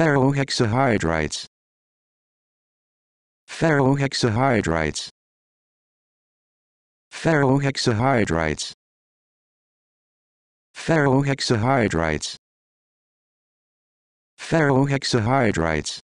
Ferrohexahydrites. Ferrohexahydrites. Ferrohexahydrites. Ferrohexahydrites. Ferrohexahydrites.